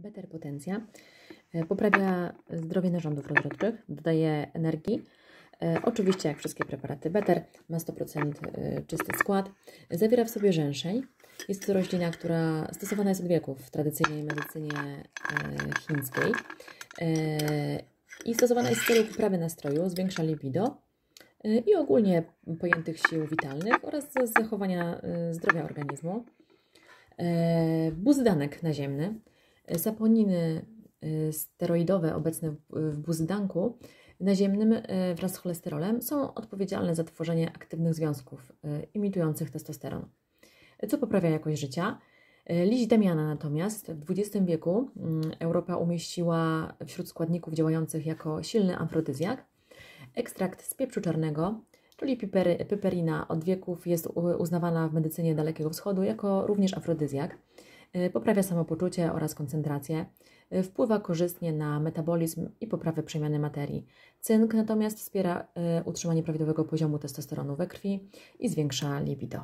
Better Potencja e, poprawia zdrowie narządów rozrodczych, dodaje energii. E, oczywiście, jak wszystkie preparaty Better, ma 100% e, czysty skład. Zawiera w sobie rzęszeń. Jest to roślina, która stosowana jest od wieków w tradycyjnej medycynie chińskiej. I stosowana jest w celu poprawy nastroju, zwiększa libido i ogólnie pojętych sił witalnych oraz zachowania zdrowia organizmu. Buzdanek naziemny Saponiny y, steroidowe obecne w buzydanku naziemnym y, wraz z cholesterolem są odpowiedzialne za tworzenie aktywnych związków y, imitujących testosteron, co poprawia jakość życia. Liść Damiana natomiast w XX wieku mm, Europa umieściła wśród składników działających jako silny afrodyzjak ekstrakt z pieprzu czarnego, czyli pipery, piperina od wieków jest uznawana w medycynie Dalekiego Wschodu jako również afrodyzjak. Y, poprawia samopoczucie oraz koncentrację, y, wpływa korzystnie na metabolizm i poprawę przemiany materii. Cynk natomiast wspiera y, utrzymanie prawidłowego poziomu testosteronu we krwi i zwiększa libido.